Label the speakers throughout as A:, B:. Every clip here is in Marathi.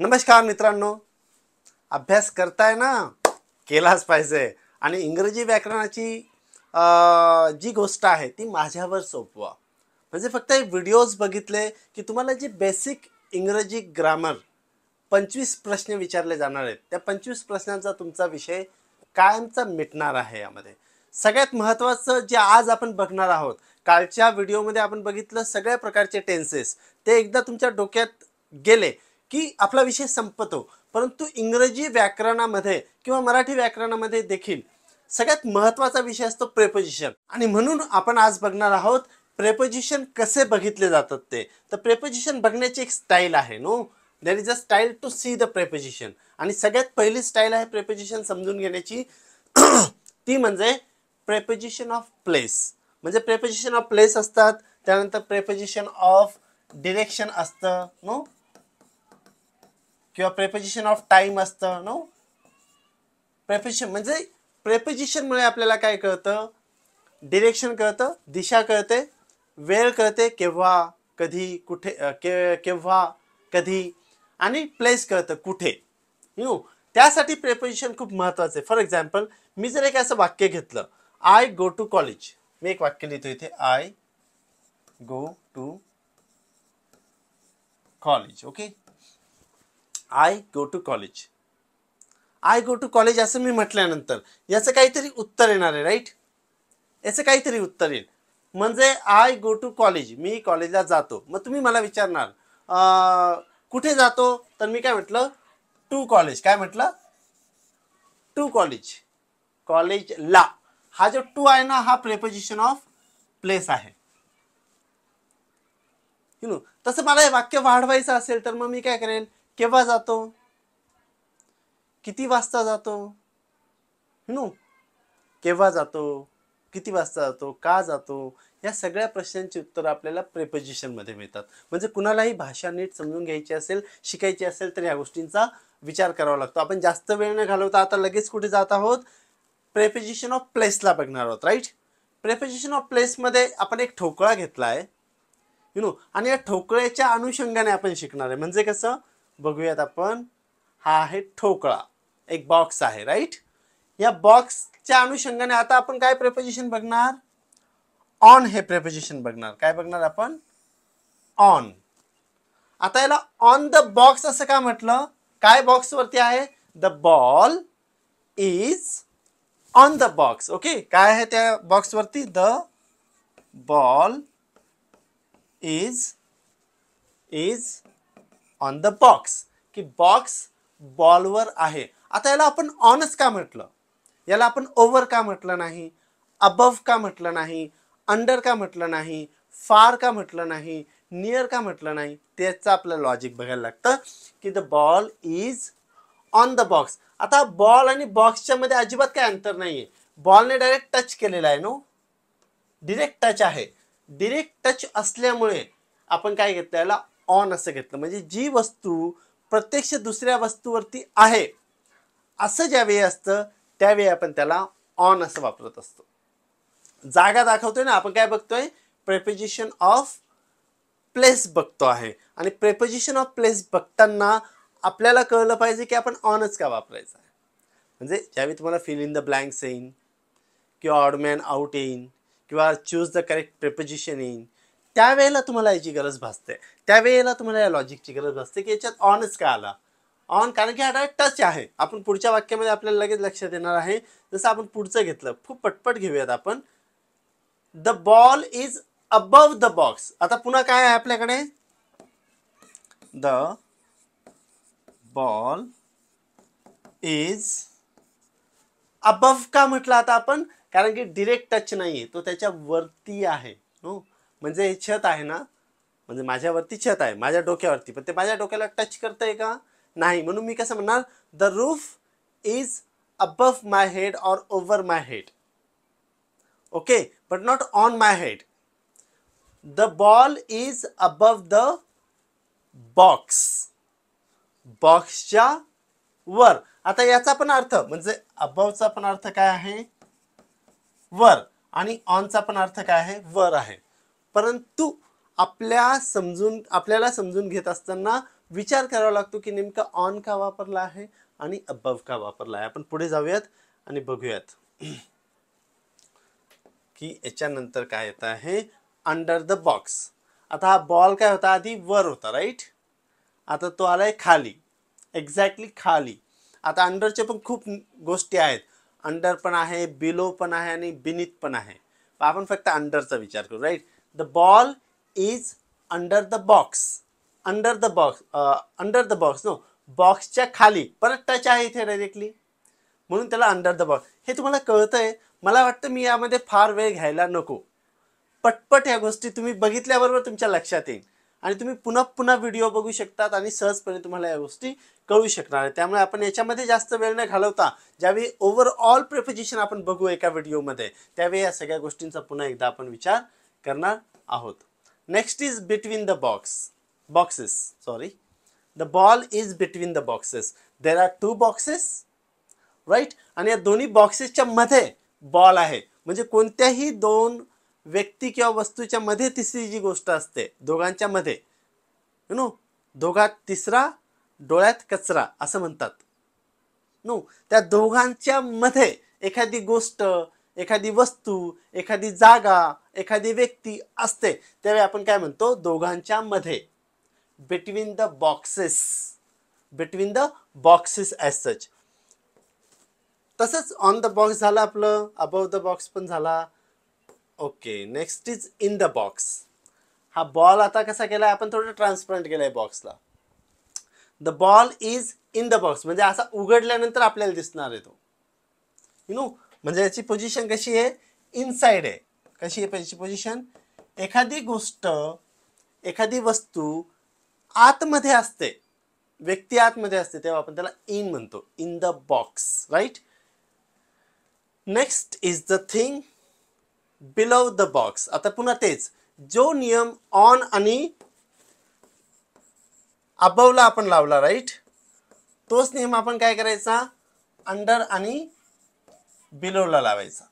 A: नमस्कार मित्रांनो अभ्यास करताय ना केलाच पाहिजे आणि इंग्रजी व्याकरणाची जी गोष्ट आहे ती माझ्यावर सोपवा म्हणजे फक्त हे व्हिडिओज बघितले की तुम्हाला जे बेसिक इंग्रजी ग्रामर पंचवीस प्रश्न विचारले जाणार आहेत त्या पंचवीस प्रश्नांचा तुमचा विषय कायमचा मिटणार आहे यामध्ये सगळ्यात महत्त्वाचं जे आज आपण बघणार आहोत कालच्या व्हिडिओमध्ये आपण बघितलं सगळ्या प्रकारचे टेन्सेस ते एकदा तुमच्या डोक्यात गेले की आपला विषय संपतो परंतु इंग्रजी व्याकरणामध्ये किंवा मराठी व्याकरणामध्ये देखील सगळ्यात महत्त्वाचा विषय असतो प्रेपोजिशन आणि म्हणून आपण आज बघणार आहोत प्रेपोजिशन कसे बघितले जातात ते तर प्रेपोजिशन बघण्याची एक स्टाईल आहे no there is a style to see the preposition आणि सगळ्यात पहिली स्टाईल आहे प्रेपोजिशन समजून घेण्याची ती म्हणजे प्रेपोजिशन ऑफ प्लेस म्हणजे प्रेपोजिशन ऑफ प्लेस असतात त्यानंतर प्रेपोजिशन ऑफ डिरेक्शन असतं नो किंवा प्रेपोजिशन ऑफ टाइम असतं नो प्रेपोजिशन म्हणजे प्रेपोजिशनमुळे आपल्याला काय कळतं डिरेक्शन कळतं दिशा कळते वेळ कळते केव्हा कधी कुठे के केव्हा कधी आणि प्लेस कळतं कुठे यू त्यासाठी प्रेपोजिशन खूप महत्त्वाचं आहे फॉर एक्झाम्पल मी जर एक असं वाक्य घेतलं आय गो टू कॉलेज मी एक वाक्य लिहितो इथे I go to college okay I go to college I go to college असं मी म्हटल्यानंतर याचं काहीतरी उत्तर येणार आहे राईट याचं काहीतरी उत्तर येईल म्हणजे आय गो टू कॉलेज मी कॉलेजला जातो मग तुम्ही मला विचारणार कुठे जातो तर मी काय म्हटलं टू कॉलेज काय म्हटलं टू कॉलेज कॉलेज ला हा जो टू आहे ना हा प्रेपोजिशन ऑफ प्लेस आहे नो तसं मला हे वाक्य वाढवायचं असेल तर मग मी काय करेन केव्हा जातो किती वाजता जातो नो केव्हा जातो किती वाजता जातो का जातो या सगळ्या प्रश्नांची उत्तर आपल्याला मध्ये मिळतात म्हणजे कुणालाही भाषा नीट समजून घ्यायची असेल शिकायची असेल तर या गोष्टींचा विचार करावा लागतो आपण जास्त वेळ न घालवता आता लगेच कुठे जात आहोत प्रेपोजिशन ऑफ प्लेसला बघणार आहोत राईट प्रेपोजिशन ऑफ प्लेसमध्ये आपण एक ठोकळा घेतला आहे यु नो आणि या ठोकळ्याच्या अनुषंगाने आपण शिकणार आहे म्हणजे कसं बघूयात आपण हा आहे ठोकळा एक बॉक्स आहे राईट या बॉक्सच्या अनुषंगाने आता आपण काय प्रेपोजिशन बघणार ऑन हे प्रेपोजिशन बघणार काय बघणार आपण ऑन आता याला ऑन द बॉक्स असं का म्हटलं काय बॉक्सवरती आहे the ball is on the box okay काय आहे त्या बॉक्सवरती the ball is is on the box की बॉक्स बॉलवर आहे आता याला आपण ऑनच का म्हटलं याला आपण ओव्हर का म्हटलं नाही अबव का म्हटलं नाही अंडर का म्हटलं नाही फार का म्हटलं नाही नियर का म्हटलं नाही त्याचं आपलं लॉजिक बघायला लागतं की the ball is on the box आता बॉल आणि बॉक्सच्या मध्ये अजिबात काय अंतर नाही आहे बॉलने डायरेक्ट टच केलेला आहे नो डिरेक्ट टच आहे डिरेक्ट टच असल्यामुळे आपण काय घेतलं याला ऑन असं घेतलं म्हणजे जी वस्तू प्रत्यक्ष दुसऱ्या वस्तूवरती आहे असं ज्यावेळी असतं त्यावेळी आपण त्याला ऑन असं वापरत असतो जागा दाखवतोय ना आपण काय बघतोय प्रेपोजिशन ऑफ प्लेस बघतो आहे आणि प्रेपोजिशन ऑफ प्लेस बघताना आपल्याला कळलं पाहिजे की आपण ऑनच का वापरायचं आहे म्हणजे ज्यावेळी तुम्हाला फिल इन द ब्लँक्स येईन किंवा ऑडमॅन आउट येईन किंवा चूज द करेक्ट प्रेपोजिशन येईन त्यावेळेला तुम्हाला याची गरज भासते त्यावेळेला तुम्हाला या लॉजिकची गरज भासते की याच्यात ऑनच का आला ऑन कारण की हा टच आहे आपण पुढच्या वाक्यामध्ये आपल्याला लगेच लक्ष देणार आहे जसं आपण पुढचं घेतलं खूप पटपट घेऊयात आपण the ball is above the box आता पुन्हा काय आहे आपल्याकडे द बॉल इज अबव का म्हटलं आता आपण कारण की डिरेक्ट टच नाही तो त्याच्या वरती आहे हो म्हणजे हे छत आहे ना म्हणजे माझ्यावरती छत आहे माझ्या डोक्यावरती पण ते माझ्या डोक्याला टच करतंय का नाही म्हणून मी कसं म्हणणार the roof is above my head or over my head okay but not on my head the ball is above the box बॉक्सच्या वर आता याचा पण अर्थ म्हणजे अबवचा पण अर्थ काय आहे वर आणि ऑनचा पण अर्थ काय आहे वर आहे परंतु आपल्या समजून आपल्याला समजून घेत असताना विचार करावा लागतो की नेमका ऑन का वापरला आहे आणि अबव का वापरला आहे आपण पुढे जाऊयात आणि बघूयात की याच्यानंतर काय येत आहे अंडर द बॉक्स आता हा बॉल काय होता आधी वर होता राईट आता तो आलाय खाली एक्झॅक्टली खाली आता अंडरचे पण खूप गोष्टी आहेत अंडर पण आहे बिलो पण आहे आणि बिनित पण आहे आपण फक्त अंडरचा विचार करू right the ball is under the box under the box uh, under the box no बॉक्सच्या खाली परत टच आहे इथे डायरेक्टली म्हणून त्याला अंडर द बॉक्स हे तुम्हाला कळतंय मला वाटतं मी यामध्ये फार वेळ घ्यायला नको पटपट ह्या गोष्टी तुम्ही बघितल्याबरोबर तुमच्या लक्षात येईल आणि तुम्ही पुन्हा पुन्हा व्हिडिओ बघू शकतात आणि सहजपणे तुम्हाला या गोष्टी कळू शकणार आहे त्यामुळे आपण याच्यामध्ये जास्त वेळ न घालवता ज्यावेळी ओव्हरऑल प्रिपोजिशन आपण बघू एका व्हिडिओमध्ये त्यावेळी या सगळ्या गोष्टींचा पुन्हा एकदा आपण विचार करणार आहोत next is between the box boxes sorry the ball is between the boxes there are two boxes right आणि या दोन्ही बॉक्सेसच्या मध्ये बॉल आहे म्हणजे कोणत्याही दोन व्यक्ती किंवा वस्तूच्या मध्ये तिसरी जी गोष्ट असते दोघांच्या मध्ये यु नो दोघात तिसरा डोळ्यात कचरा असं म्हणतात नो त्या दोघांच्या मध्ये एखादी गोष्ट एखादी वस्तू एखादी जागा एखादी व्यक्ती असते त्यावेळी आपण काय म्हणतो दोघांच्या मध्ये between the boxes between the boxes as such तसंच ऑन द बॉक्स झालं आपलं अबव द बॉक्स पण झाला okay next is in the box हा बॉल आता कसा केला आपण थोडं ट्रान्सपरंट केला आहे बॉक्सला the ball is in the box म्हणजे असा उघडल्यानंतर आपल्याला दिसणार आहे तो यु नो म्हणजे याची पोझिशन कशी आहे इनसाइड आहे कशी आहे याची पोझिशन एखादी गोष्ट एखादी वस्तू आतमध्ये असते व्यक्ती आतमध्ये असते तेव्हा आपण त्याला इन म्हणतो in the box right next is the thing below the box आता पुन्हा तेच जो नियम ऑन आणि अबवला आपण लावला राईट तोच नियम आपण काय करायचा अंडर आणि बिलोला लावायचा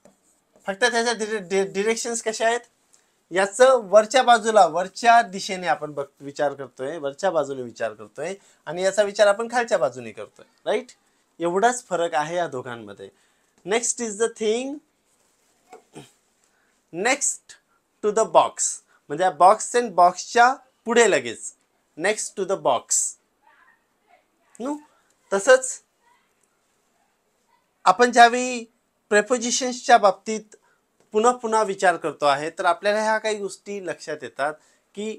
A: फक्त त्याच्या डिरे डिरेक्शन्स कशा आहेत याचं वरच्या बाजूला वरच्या दिशेने आपण बघ विचार करतोय वरच्या बाजूने विचार करतोय आणि याचा विचार आपण खालच्या बाजूने करतोय राईट एवढाच फरक आहे या दोघांमध्ये next is the thing next to the box म्हणजे बॉक्स अँड बॉक्सच्या पुढे लगेच नेक्स्ट टू द बॉक्स तसंच आपण ज्यावेळी प्रेपोजिशन्सच्या बाबतीत पुन्हा पुन्हा विचार करतो आहे तर आपल्याला ह्या काही गोष्टी लक्षात येतात की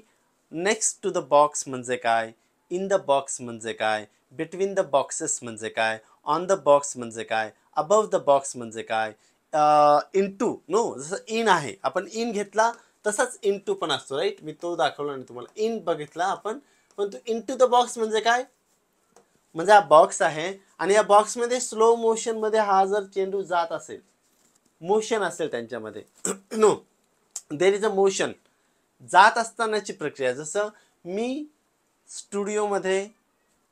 A: नेक्स्ट टू द बॉक्स म्हणजे काय इन द बॉक्स म्हणजे काय बिटवीन द बॉक्सेस म्हणजे काय ऑन द बॉक्स म्हणजे काय अबव द बॉक्स म्हणजे काय इन टू नो जसं इन आहे आपण इन घेतला तसाच इन टू पण असतो राईट मी तो दाखवला नाही तुम्हाला इन बघितला आपण पण तो इन टू द बॉक्स म्हणजे काय म्हणजे हा बॉक्स आहे आणि या बॉक्समध्ये स्लो मोशनमध्ये हा जर चेंडू जात असेल मोशन असेल त्यांच्यामध्ये no there is a motion जात असतानाची प्रक्रिया जसं मी स्टुडिओमध्ये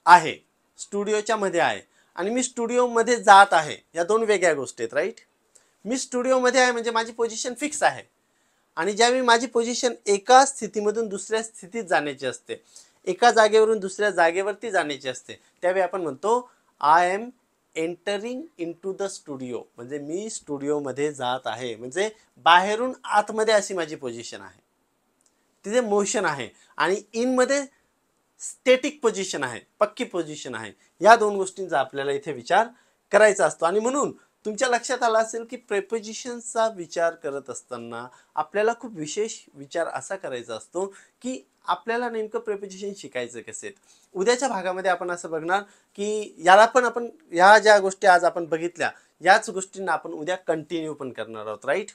A: आहे स्टुडिओच्या मध्ये आहे आणि मी स्टुडिओमध्ये जात आहे या दोन वेगळ्या गोष्टी आहेत राईट मी स्टुडिओमध्ये आहे म्हणजे माझी पोझिशन फिक्स आहे आणि ज्यावेळी माझी पोझिशन एका स्थितीमधून दुसऱ्या स्थितीत जाण्याची असते एका जागेवरून दुसऱ्या जागेवरती जाण्याची असते त्यावेळी आपण म्हणतो I am entering into the studio म्हणजे मी स्टुडिओमध्ये जात आहे म्हणजे बाहेरून आतमध्ये अशी माझी पोझिशन आहे तिथे मोशन आहे आणि इनमध्ये स्टेटिक पोझिशन आहे पक्की पोझिशन आहे या दोन गोष्टींचा आपल्याला इथे विचार करायचा असतो आणि म्हणून तुमच्या लक्षात आला असेल की प्रेपोजिशनचा विचार करत असताना आपल्याला खूप विशेष विचार असा करायचा असतो की आपल्याला नेमकं प्रेपोजिशन शिकायचं कसे उद्याच्या भागामध्ये आपण असं बघणार की याला पण आपण या ज्या गोष्टी आज आपण बघितल्या याच गोष्टींना आपण उद्या कंटिन्यू पण करणार आहोत राईट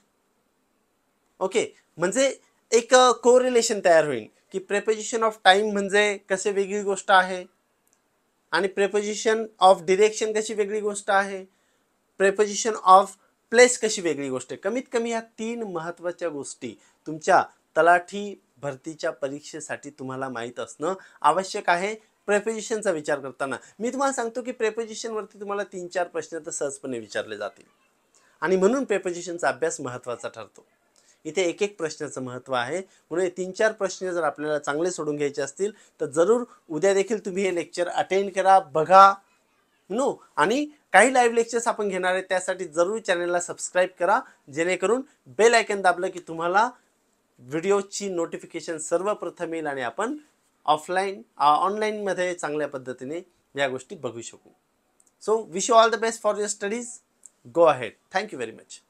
A: ओके म्हणजे एक कोरिलेशन तयार होईल की प्रेपोजिशन ऑफ टाईम म्हणजे कसे वेगळी गोष्ट आहे आणि प्रेपोजिशन ऑफ डिरेक्शन कशी वेगळी गोष्ट आहे प्रेपोजिशन ऑफ प्लेस कशी वेगळी गोष्ट आहे कमीत कमी ह्या तीन महत्त्वाच्या गोष्टी तुमच्या तलाठी भरतीच्या परीक्षेसाठी तुम्हाला माहीत असणं आवश्यक आहे प्रेपोजिशनचा विचार करताना मी तुम्हाला सांगतो की प्रेपोजिशनवरती तुम्हाला तीन चार प्रश्न तर सहजपणे विचारले जातील आणि म्हणून प्रेपोजिशनचा अभ्यास महत्त्वाचा ठरतो इथे एक एक प्रश्नाचं महत्त्व आहे म्हणून तीन चार प्रश्न जर आपल्याला चांगले सोडून घ्यायचे असतील तर जरूर उद्या देखील तुम्ही हे लेक्चर अटेंड करा बघा नो आणि काही लाईव्ह लेक्चर्स आपण घेणार आहे त्यासाठी जरूर चॅनलला सबस्क्राईब करा जेणेकरून बेल आयकन दाबलं की तुम्हाला व्हिडिओची नोटिफिकेशन सर्वप्रथम येईल आणि आपण ऑफलाईन ऑनलाईनमध्ये चांगल्या पद्धतीने या गोष्टी बघू शकू so wish you all the best for your studies go ahead thank you very much